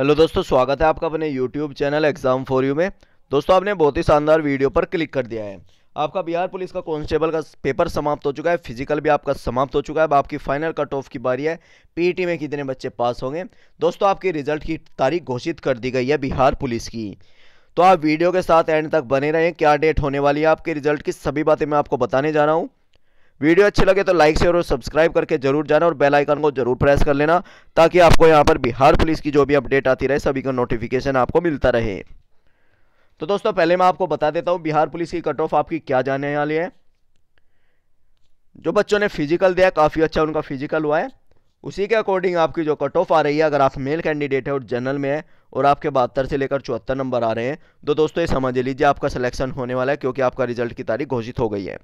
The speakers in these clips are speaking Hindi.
हेलो दोस्तों स्वागत है आपका अपने YouTube channel exam for you में दोस्तों आपने बहुत ही शानदार वीडियो पर क्लिक कर दिया है आपका बिहार पुलिस का कांस्टेबल का पेपर समाप्त हो चुका है फिजिकल भी आपका समाप्त हो चुका है अब आपकी फाइनल कट ऑफ की बारी है पीटी e में कितने बच्चे पास होंगे दोस्तों आपके रिजल्ट की तारीख घोषित कर दी गई है बिहार पुलिस की तो आप वीडियो के साथ एंड तक बने रहें क्या डेट होने वाली है आपके रिजल्ट की सभी बातें मैं आपको बताने जा रहा हूँ वीडियो अच्छे लगे तो लाइक शेयर और सब्सक्राइब करके जरूर जाना और बेल आइकन को जरूर प्रेस कर लेना ताकि आपको यहाँ पर बिहार पुलिस की जो भी अपडेट आती रहे सभी का नोटिफिकेशन आपको मिलता रहे तो दोस्तों पहले मैं आपको बता देता हूँ बिहार पुलिस की कट ऑफ आपकी क्या जाने वाली है जो बच्चों ने फिजिकल दिया काफ़ी अच्छा उनका फिजिकल हुआ है उसी के अकॉर्डिंग आपकी जो कट ऑफ आ रही है अगर आप मेल कैंडिडेट है और जनरल में है और आपके बहत्तर से लेकर चौहत्तर नंबर आ रहे हैं तो दोस्तों ये समझ लीजिए आपका सिलेक्शन होने वाला है क्योंकि आपका रिजल्ट की तारीख घोषित हो गई है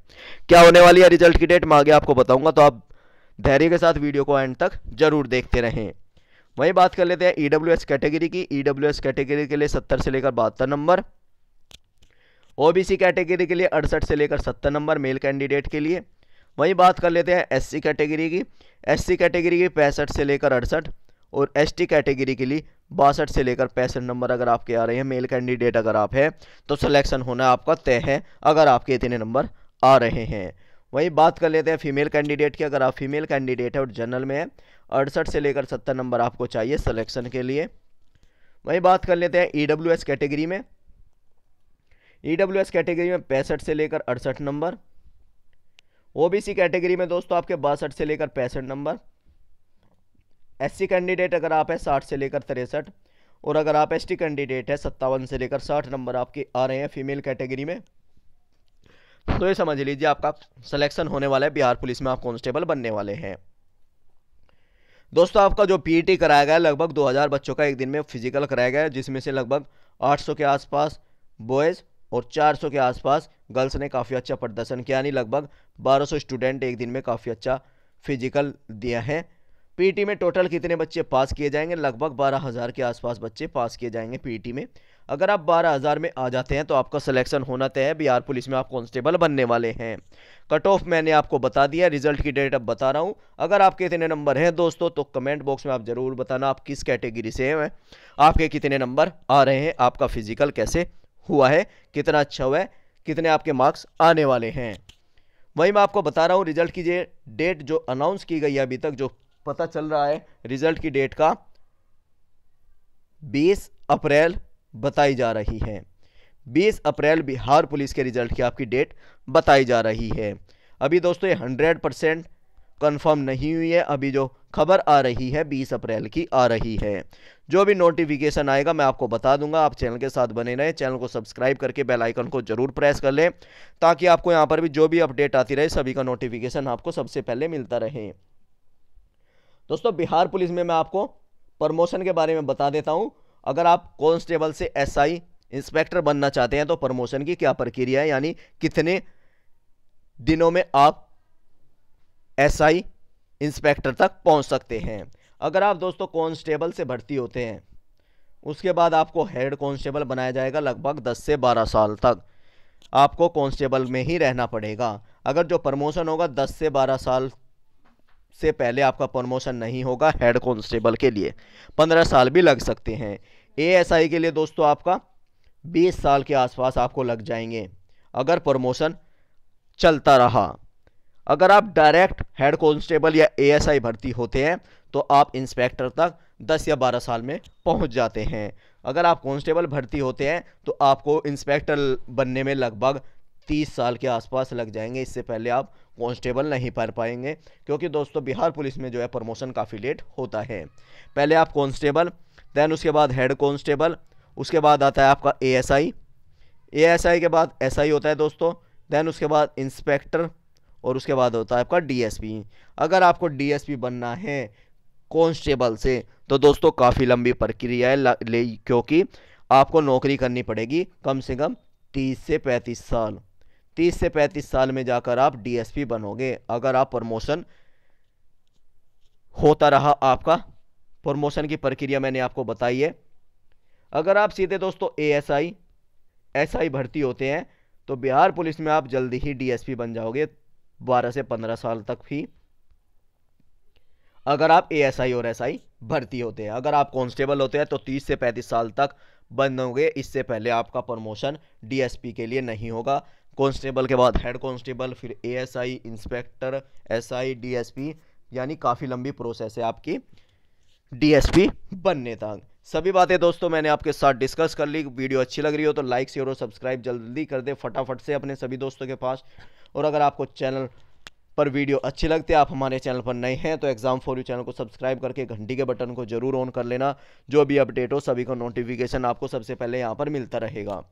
क्या होने वाली है रिजल्ट की डेट मैं आगे आपको बताऊंगा तो आप धैर्य के साथ वीडियो को एंड तक जरूर देखते रहें वहीं बात कर लेते हैं ई e कैटेगरी की ई e कैटेगरी के लिए सत्तर से लेकर बहत्तर नंबर ओबीसी कैटेगरी के लिए अड़सठ से लेकर सत्तर नंबर मेल कैंडिडेट के लिए वहीं बात कर लेते हैं एससी कैटेगरी की एससी कैटेगरी की पैंसठ से लेकर अड़सठ और एसटी कैटेगरी के लिए बासठ से लेकर पैंसठ नंबर अगर आपके आ रहे हैं मेल कैंडिडेट अगर आप हैं तो सिलेक्शन होना आपका तय है अगर आपके इतने नंबर आ रहे हैं वहीं बात कर लेते हैं फीमेल कैंडिडेट की अगर आप फीमेल कैंडिडेट हैं और जनरल में हैं अड़सठ से लेकर सत्तर नंबर आपको चाहिए सिलेक्शन के लिए वहीं बात कर लेते हैं ई e कैटेगरी में ई e कैटेगरी में पैंसठ से लेकर अड़सठ नंबर ओबीसी कैटेगरी में दोस्तों आपके बासठ से लेकर पैंसठ नंबर एससी कैंडिडेट अगर आप है साठ से लेकर तिरसठ और अगर आप एसटी कैंडिडेट है सत्तावन से लेकर साठ नंबर आपके आ रहे हैं फीमेल कैटेगरी में तो ये समझ लीजिए आपका सिलेक्शन होने वाला है बिहार पुलिस में आप कॉन्स्टेबल बनने वाले हैं दोस्तों आपका जो पीईटी कराया गया है लगभग 2000 बच्चों का एक दिन में फिजिकल कराया गया है जिसमें से लगभग 800 के आसपास बॉयज़ और 400 के आसपास गर्ल्स ने काफ़ी अच्छा प्रदर्शन किया यानी लगभग 1200 स्टूडेंट एक दिन में काफ़ी अच्छा फिजिकल दिया है पीटी में टोटल कितने बच्चे पास किए जाएंगे लगभग बारह हज़ार के आसपास बच्चे पास किए जाएंगे पीटी में अगर आप बारह हज़ार में आ जाते हैं तो आपका सिलेक्शन होना तय है बिहार पुलिस में आप कांस्टेबल बनने वाले हैं कट ऑफ मैंने आपको बता दिया रिजल्ट की डेट अब बता रहा हूँ अगर आपके इतने नंबर हैं दोस्तों तो कमेंट बॉक्स में आप ज़रूर बताना आप किस कैटेगरी से हैं आपके कितने नंबर आ रहे हैं आपका फिजिकल कैसे हुआ है कितना अच्छा हुआ है कितने आपके मार्क्स आने वाले हैं वही मैं आपको बता रहा हूँ रिजल्ट की डेट जो अनाउंस की गई है अभी तक जो पता चल रहा है रिजल्ट की डेट का 20 अप्रैल बताई जा रही है 20 अप्रैल बिहार पुलिस के रिजल्ट की आपकी डेट बताई जा रही है अभी दोस्तों ये 100 परसेंट कन्फर्म नहीं हुई है अभी जो खबर आ रही है 20 अप्रैल की आ रही है जो भी नोटिफिकेशन आएगा मैं आपको बता दूंगा आप चैनल के साथ बने रहें चैनल को सब्सक्राइब करके बेल आइकन को जरूर प्रेस कर लें ताकि आपको यहां पर भी जो भी अपडेट आती रहे सभी का नोटिफिकेशन आपको सबसे पहले मिलता रहे दोस्तों बिहार पुलिस में मैं आपको प्रमोशन के बारे में बता देता हूँ अगर आप कॉन्स्टेबल से एसआई इंस्पेक्टर बनना चाहते हैं तो प्रमोशन की क्या प्रक्रिया है यानी कितने दिनों में आप एसआई इंस्पेक्टर तक पहुंच सकते हैं अगर आप दोस्तों कांस्टेबल से भर्ती होते हैं उसके बाद आपको हेड कांस्टेबल बनाया जाएगा लगभग 10 से 12 साल तक आपको कांस्टेबल में ही रहना पड़ेगा अगर जो प्रमोशन होगा 10 से 12 साल से पहले आपका प्रमोशन नहीं होगा हेड कांस्टेबल के लिए 15 साल भी लग सकते हैं एएसआई के लिए दोस्तों आपका 20 साल के आसपास आपको लग जाएंगे अगर प्रमोशन चलता रहा अगर आप डायरेक्ट हेड कॉन्स्टेबल या एएसआई भर्ती होते हैं तो आप इंस्पेक्टर तक 10 या 12 साल में पहुंच जाते हैं अगर आप कॉन्स्टेबल भर्ती होते हैं तो आपको इंस्पेक्टर बनने में लगभग 30 साल के आसपास लग जाएंगे इससे पहले आप कॉन्स्टेबल नहीं पढ़ पाएंगे क्योंकि दोस्तों बिहार पुलिस में जो है प्रमोशन काफ़ी लेट होता है पहले आप कॉन्स्टेबल दैन उसके बाद हेड कॉन्स्टेबल उसके बाद आता है आपका एएसआई एएसआई के बाद एसआई होता है दोस्तों दैन उसके बाद इंस्पेक्टर और उसके बाद होता है आपका डीएसपी अगर आपको डीएसपी बनना है कॉन्स्टेबल से तो दोस्तों काफ़ी लंबी प्रक्रिया है ले क्योंकि आपको नौकरी करनी पड़ेगी कम से कम तीस से पैंतीस साल तीस से पैंतीस साल में जाकर आप डीएसपी बनोगे अगर आप प्रमोशन होता रहा आपका प्रमोशन की प्रक्रिया मैंने आपको बताई है अगर आप सीधे दोस्तों एएसआई एसआई भर्ती होते हैं तो बिहार पुलिस में आप जल्दी ही डीएसपी बन जाओगे 12 से 15 साल तक भी अगर आप ए एस आई और एस आई भर्ती होते हैं अगर आप कांस्टेबल होते हैं तो 30 से 35 साल तक बनोगे इससे पहले आपका प्रमोशन डीएसपी के लिए नहीं होगा कांस्टेबल के बाद हेड कांस्टेबल फिर एएसआई इंस्पेक्टर एसआई डीएसपी यानी काफ़ी लंबी प्रोसेस है आपकी डीएसपी बनने तक सभी बातें दोस्तों मैंने आपके साथ डिस्कस कर ली वीडियो अच्छी लग रही हो तो लाइक शेयर और सब्सक्राइब जल्दी कर दे फटाफट से अपने सभी दोस्तों के पास और अगर आपको चैनल पर वीडियो अच्छी लगती है आप हमारे चैनल पर नए हैं तो एग्जाम फॉर यू चैनल को सब्सक्राइब करके घंटी के बटन को जरूर ऑन कर लेना जो भी अपडेट हो सभी का नोटिफिकेशन आपको सबसे पहले यहाँ पर मिलता रहेगा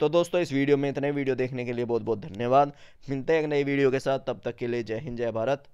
तो दोस्तों इस वीडियो में इतने वीडियो देखने के लिए बहुत बहुत धन्यवाद मिलते हैं एक नई वीडियो के साथ तब तक के लिए जय हिंद जय भारत